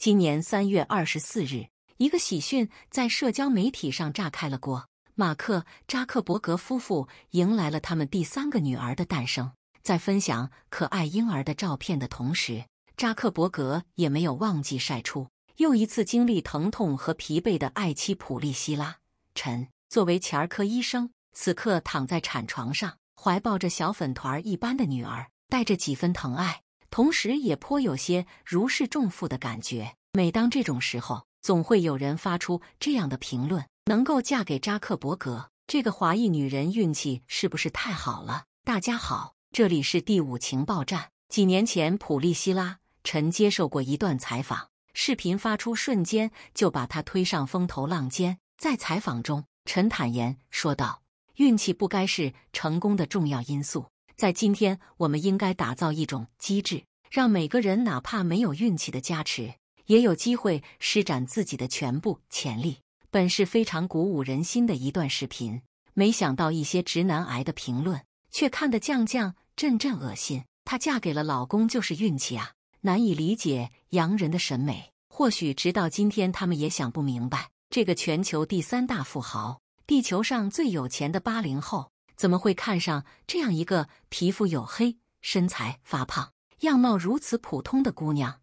今年三月二十四日，一个喜讯在社交媒体上炸开了锅。马克·扎克伯格夫妇迎来了他们第三个女儿的诞生。在分享可爱婴儿的照片的同时，扎克伯格也没有忘记晒出又一次经历疼痛和疲惫的爱妻普利希拉。陈作为前儿科医生，此刻躺在产床上，怀抱着小粉团一般的女儿，带着几分疼爱。同时也颇有些如释重负的感觉。每当这种时候，总会有人发出这样的评论：“能够嫁给扎克伯格这个华裔女人，运气是不是太好了？”大家好，这里是第五情报站。几年前，普利希拉·陈接受过一段采访，视频发出瞬间就把她推上风头浪尖。在采访中，陈坦言说道：“运气不该是成功的重要因素。”在今天，我们应该打造一种机制，让每个人哪怕没有运气的加持，也有机会施展自己的全部潜力。本是非常鼓舞人心的一段视频，没想到一些直男癌的评论却看得酱酱阵阵恶心。她嫁给了老公就是运气啊，难以理解洋人的审美。或许直到今天，他们也想不明白，这个全球第三大富豪，地球上最有钱的八零后。怎么会看上这样一个皮肤黝黑、身材发胖、样貌如此普通的姑娘？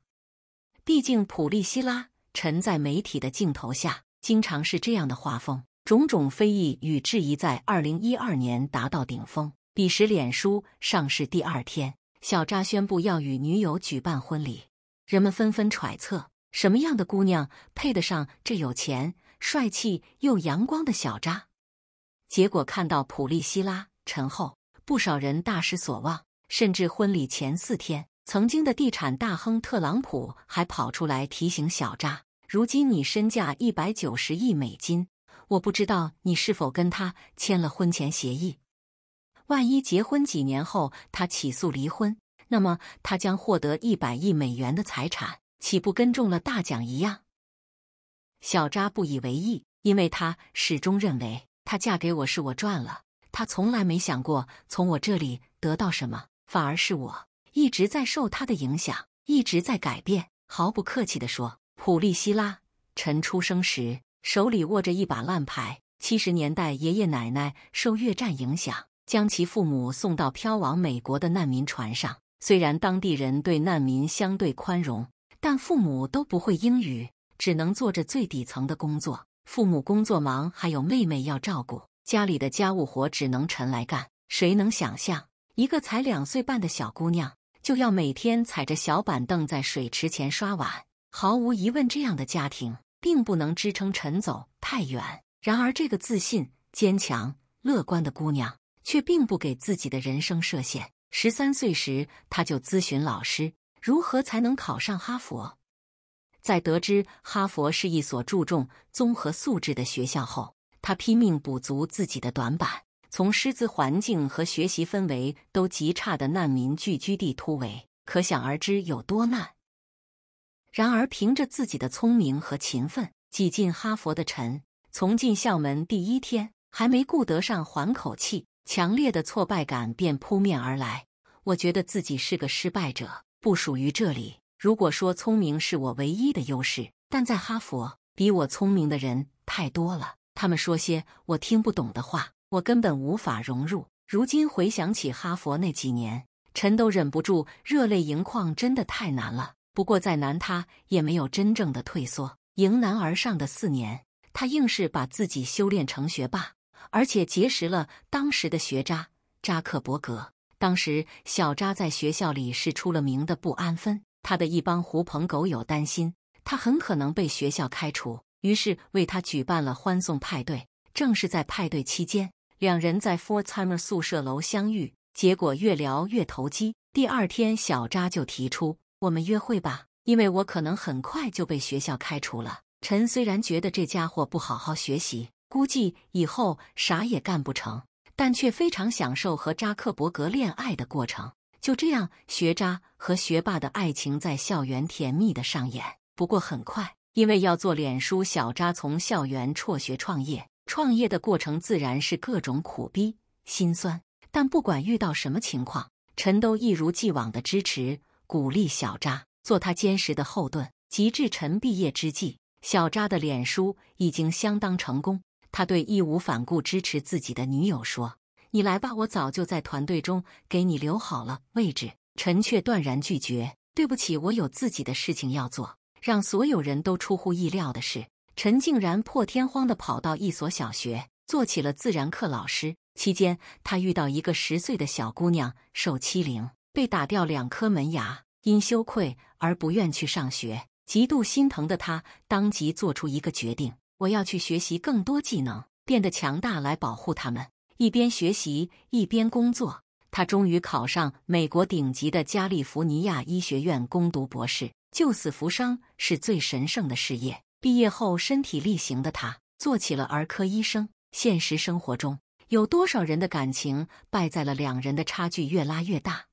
毕竟普利希拉沉在媒体的镜头下，经常是这样的画风。种种非议与质疑在二零一二年达到顶峰。彼时，脸书上市第二天，小扎宣布要与女友举办婚礼，人们纷纷揣测什么样的姑娘配得上这有钱、帅气又阳光的小扎。结果看到普利希拉陈后，不少人大失所望。甚至婚礼前四天，曾经的地产大亨特朗普还跑出来提醒小扎：“如今你身价一百九十亿美金，我不知道你是否跟他签了婚前协议。万一结婚几年后他起诉离婚，那么他将获得一百亿美元的财产，岂不跟中了大奖一样？”小扎不以为意，因为他始终认为。她嫁给我是我赚了，她从来没想过从我这里得到什么，反而是我一直在受她的影响，一直在改变。毫不客气地说，普利希拉，陈出生时手里握着一把烂牌。七十年代，爷爷奶奶受越战影响，将其父母送到漂往美国的难民船上。虽然当地人对难民相对宽容，但父母都不会英语，只能做着最底层的工作。父母工作忙，还有妹妹要照顾，家里的家务活只能陈来干。谁能想象，一个才两岁半的小姑娘，就要每天踩着小板凳在水池前刷碗？毫无疑问，这样的家庭并不能支撑陈走太远。然而，这个自信、坚强、乐观的姑娘，却并不给自己的人生设限。十三岁时，她就咨询老师，如何才能考上哈佛。在得知哈佛是一所注重综合素质的学校后，他拼命补足自己的短板，从师资环境和学习氛围都极差的难民聚居地突围，可想而知有多难。然而，凭着自己的聪明和勤奋，挤进哈佛的陈，从进校门第一天还没顾得上缓口气，强烈的挫败感便扑面而来。我觉得自己是个失败者，不属于这里。如果说聪明是我唯一的优势，但在哈佛比我聪明的人太多了，他们说些我听不懂的话，我根本无法融入。如今回想起哈佛那几年，陈都忍不住热泪盈眶，真的太难了。不过再难，他也没有真正的退缩，迎难而上的四年，他硬是把自己修炼成学霸，而且结识了当时的学渣扎克伯格。当时小扎在学校里是出了名的不安分。他的一帮狐朋狗友担心他很可能被学校开除，于是为他举办了欢送派对。正是在派对期间，两人在 Four t i m e r 宿舍楼相遇，结果越聊越投机。第二天，小扎就提出我们约会吧，因为我可能很快就被学校开除了。陈虽然觉得这家伙不好好学习，估计以后啥也干不成，但却非常享受和扎克伯格恋爱的过程。就这样，学渣和学霸的爱情在校园甜蜜的上演。不过很快，因为要做脸书，小渣从校园辍学创业。创业的过程自然是各种苦逼、心酸。但不管遇到什么情况，陈都一如既往的支持、鼓励小渣，做他坚实的后盾。及至陈毕业之际，小渣的脸书已经相当成功。他对义无反顾支持自己的女友说。你来吧，我早就在团队中给你留好了位置。陈却断然拒绝。对不起，我有自己的事情要做。让所有人都出乎意料的是，陈竟然破天荒的跑到一所小学做起了自然课老师。期间，他遇到一个十岁的小姑娘受欺凌，被打掉两颗门牙，因羞愧而不愿去上学。极度心疼的他，当即做出一个决定：我要去学习更多技能，变得强大来保护他们。一边学习一边工作，他终于考上美国顶级的加利福尼亚医学院攻读博士。救死扶伤是最神圣的事业。毕业后身体力行的他做起了儿科医生。现实生活中有多少人的感情败在了两人的差距越拉越大，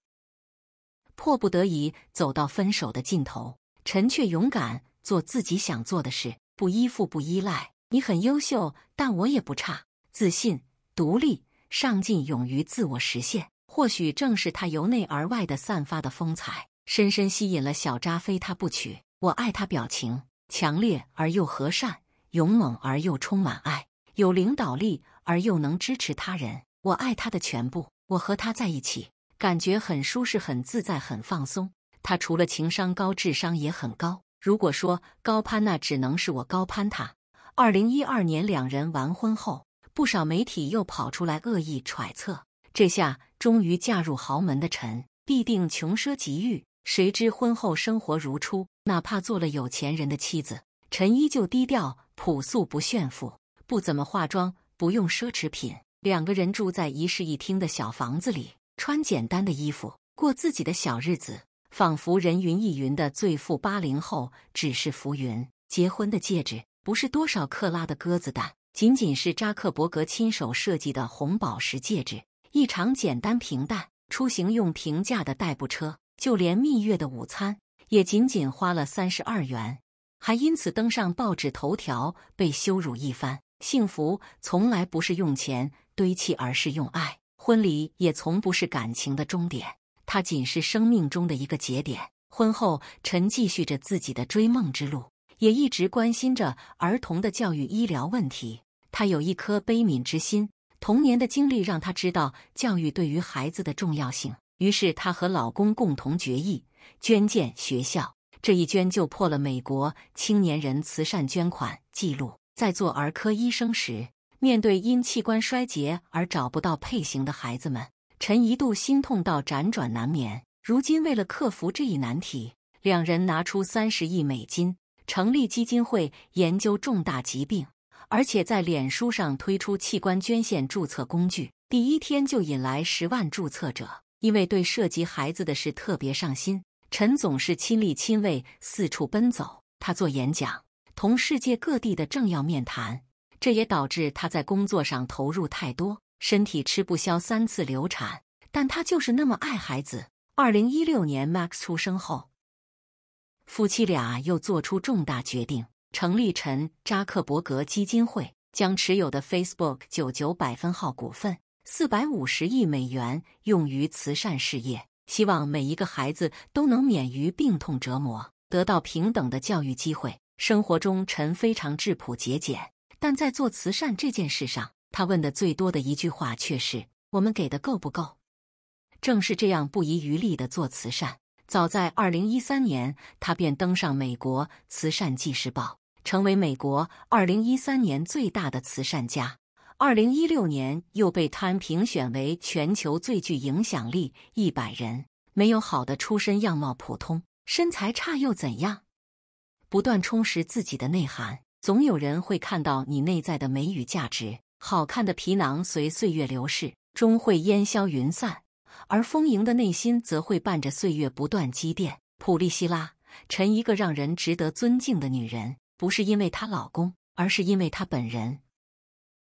迫不得已走到分手的尽头？陈却勇敢做自己想做的事，不依附不依赖。你很优秀，但我也不差，自信。独立、上进、勇于自我实现，或许正是他由内而外的散发的风采，深深吸引了小扎。非他不娶，我爱他。表情强烈而又和善，勇猛而又充满爱，有领导力而又能支持他人。我爱他的全部。我和他在一起，感觉很舒适、很自在、很放松。他除了情商高，智商也很高。如果说高攀，那只能是我高攀他。二零一二年，两人完婚后。不少媒体又跑出来恶意揣测，这下终于嫁入豪门的陈必定穷奢极欲。谁知婚后生活如初，哪怕做了有钱人的妻子，陈依旧低调朴素，不炫富，不怎么化妆，不用奢侈品。两个人住在一室一厅的小房子里，穿简单的衣服，过自己的小日子，仿佛人云亦云的最富八零后只是浮云。结婚的戒指不是多少克拉的鸽子蛋。仅仅是扎克伯格亲手设计的红宝石戒指，一场简单平淡、出行用平价的代步车，就连蜜月的午餐也仅仅花了三十二元，还因此登上报纸头条，被羞辱一番。幸福从来不是用钱堆砌，而是用爱。婚礼也从不是感情的终点，它仅是生命中的一个节点。婚后，陈继续着自己的追梦之路，也一直关心着儿童的教育、医疗问题。她有一颗悲悯之心，童年的经历让她知道教育对于孩子的重要性。于是，她和老公共同决议捐建学校，这一捐就破了美国青年人慈善捐款记录。在做儿科医生时，面对因器官衰竭而找不到配型的孩子们，陈一度心痛到辗转难眠。如今，为了克服这一难题，两人拿出三十亿美金成立基金会，研究重大疾病。而且在脸书上推出器官捐献注册工具，第一天就引来十万注册者。因为对涉及孩子的事特别上心，陈总是亲力亲为，四处奔走。他做演讲，同世界各地的政要面谈，这也导致他在工作上投入太多，身体吃不消。三次流产，但他就是那么爱孩子。二零一六年，Max 出生后，夫妻俩又做出重大决定。成立陈扎克伯格基金会，将持有的 Facebook 九九百分号股份四百五十亿美元用于慈善事业，希望每一个孩子都能免于病痛折磨，得到平等的教育机会。生活中，陈非常质朴节俭，但在做慈善这件事上，他问的最多的一句话却是：“我们给的够不够？”正是这样不遗余力的做慈善，早在二零一三年，他便登上美国慈善纪事报。成为美国二零一三年最大的慈善家，二零一六年又被他评选为全球最具影响力一百人。没有好的出身，样貌普通，身材差又怎样？不断充实自己的内涵，总有人会看到你内在的美与价值。好看的皮囊随岁月流逝终会烟消云散，而丰盈的内心则会伴着岁月不断积淀。普利希拉，陈一个让人值得尊敬的女人。不是因为她老公，而是因为她本人。